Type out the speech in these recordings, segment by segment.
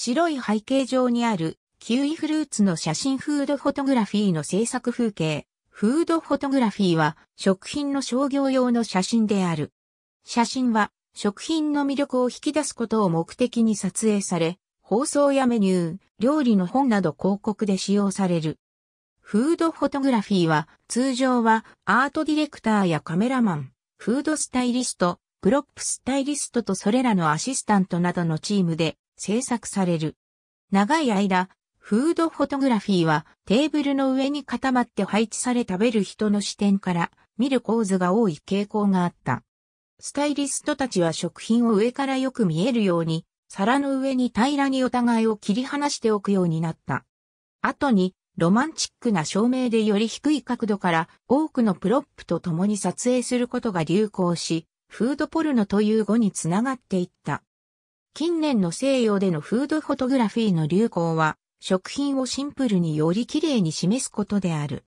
白い背景上にあるキウイフルーツの写真フードフォトグラフィーの制作風景。フードフォトグラフィーは食品の商業用の写真である。写真は食品の魅力を引き出すことを目的に撮影され、放送やメニュー、料理の本など広告で使用される。フードフォトグラフィーは通常はアートディレクターやカメラマン、フードスタイリスト、プロップスタイリストとそれらのアシスタントなどのチームで制作される。長い間、フードフォトグラフィーはテーブルの上に固まって配置され食べる人の視点から見る構図が多い傾向があった。スタイリストたちは食品を上からよく見えるように、皿の上に平らにお互いを切り離しておくようになった。後に、ロマンチックな照明でより低い角度から多くのプロップと共に撮影することが流行し、フードポルノという語につながっていった。近年の西洋でのフードフォトグラフィーの流行は、食品をシンプルにより綺麗に示すことである。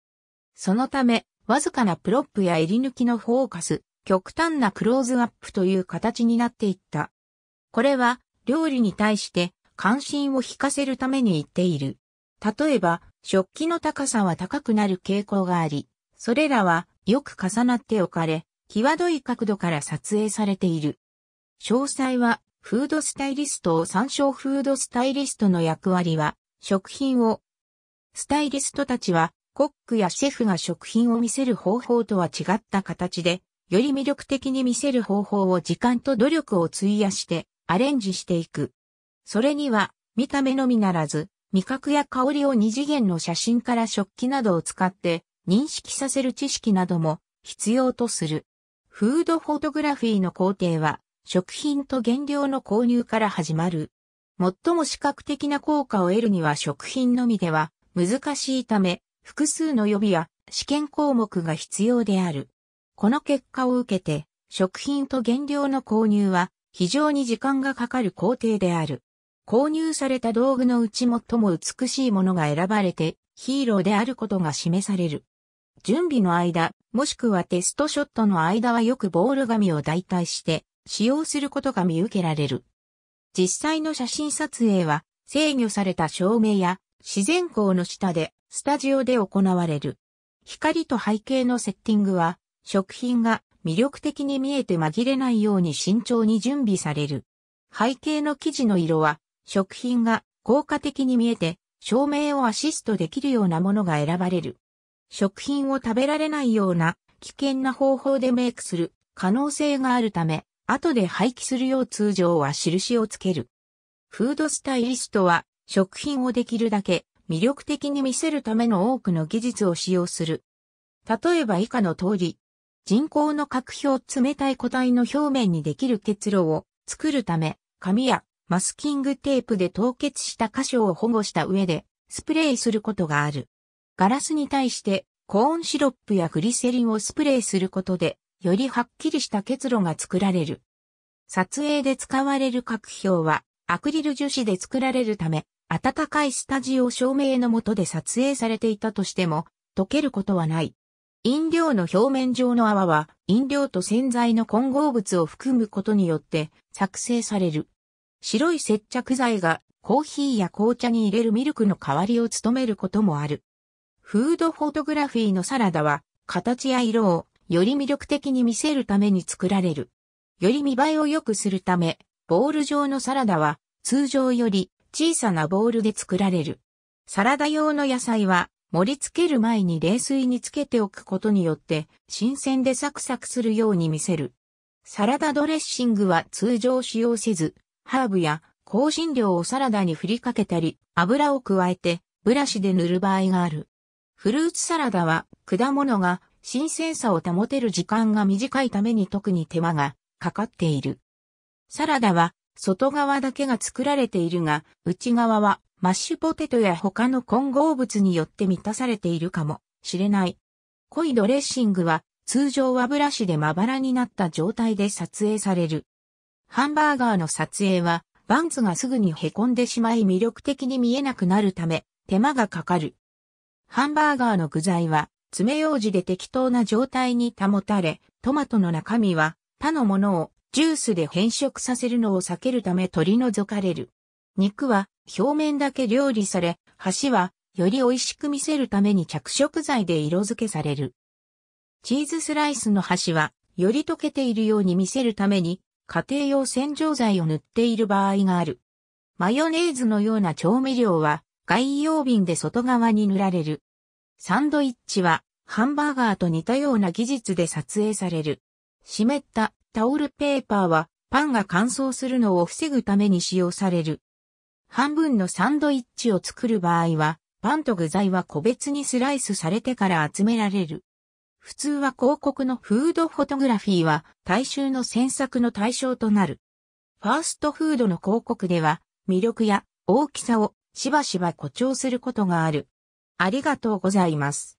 そのため、わずかなプロップや襟抜きのフォーカス、極端なクローズアップという形になっていった。これは、料理に対して関心を引かせるために言っている。例えば、食器の高さは高くなる傾向があり、それらはよく重なって置かれ、際どい角度から撮影されている。詳細はフードスタイリストを参照フードスタイリストの役割は、食品を。スタイリストたちは、コックやシェフが食品を見せる方法とは違った形で、より魅力的に見せる方法を時間と努力を費やしてアレンジしていく。それには見た目のみならず味覚や香りを二次元の写真から食器などを使って認識させる知識なども必要とする。フードフォトグラフィーの工程は食品と原料の購入から始まる。最も視覚的な効果を得るには食品のみでは難しいため、複数の予備や試験項目が必要である。この結果を受けて、食品と原料の購入は非常に時間がかかる工程である。購入された道具のうち最も美しいものが選ばれてヒーローであることが示される。準備の間、もしくはテストショットの間はよくボール紙を代替して使用することが見受けられる。実際の写真撮影は制御された照明や自然光の下でスタジオで行われる。光と背景のセッティングは食品が魅力的に見えて紛れないように慎重に準備される。背景の生地の色は食品が効果的に見えて照明をアシストできるようなものが選ばれる。食品を食べられないような危険な方法でメイクする可能性があるため後で廃棄するよう通常は印をつける。フードスタイリストは食品をできるだけ魅力的に見せるための多くの技術を使用する。例えば以下の通り、人工の角表冷たい個体の表面にできる結露を作るため、紙やマスキングテープで凍結した箇所を保護した上でスプレーすることがある。ガラスに対してコーンシロップやグリセリンをスプレーすることでよりはっきりした結露が作られる。撮影で使われる角表は、アクリル樹脂で作られるため、暖かいスタジオ照明の下で撮影されていたとしても、溶けることはない。飲料の表面上の泡は、飲料と洗剤の混合物を含むことによって作成される。白い接着剤がコーヒーや紅茶に入れるミルクの代わりを務めることもある。フードフォトグラフィーのサラダは、形や色をより魅力的に見せるために作られる。より見栄えを良くするため、ボール状のサラダは通常より小さなボールで作られる。サラダ用の野菜は盛り付ける前に冷水につけておくことによって新鮮でサクサクするように見せる。サラダドレッシングは通常使用せず、ハーブや香辛料をサラダに振りかけたり、油を加えてブラシで塗る場合がある。フルーツサラダは果物が新鮮さを保てる時間が短いために特に手間がかかっている。サラダは外側だけが作られているが、内側はマッシュポテトや他の混合物によって満たされているかもしれない。濃いドレッシングは通常はブラシでまばらになった状態で撮影される。ハンバーガーの撮影はバンズがすぐに凹んでしまい魅力的に見えなくなるため手間がかかる。ハンバーガーの具材は爪楊枝で適当な状態に保たれ、トマトの中身は他のものをジュースで変色させるのを避けるため取り除かれる。肉は表面だけ料理され、端はより美味しく見せるために着色剤で色付けされる。チーズスライスの端はより溶けているように見せるために家庭用洗浄剤を塗っている場合がある。マヨネーズのような調味料は概要瓶で外側に塗られる。サンドイッチはハンバーガーと似たような技術で撮影される。湿ったタオルペーパーはパンが乾燥するのを防ぐために使用される。半分のサンドイッチを作る場合は、パンと具材は個別にスライスされてから集められる。普通は広告のフードフォトグラフィーは大衆の詮索の対象となる。ファーストフードの広告では魅力や大きさをしばしば誇張することがある。ありがとうございます。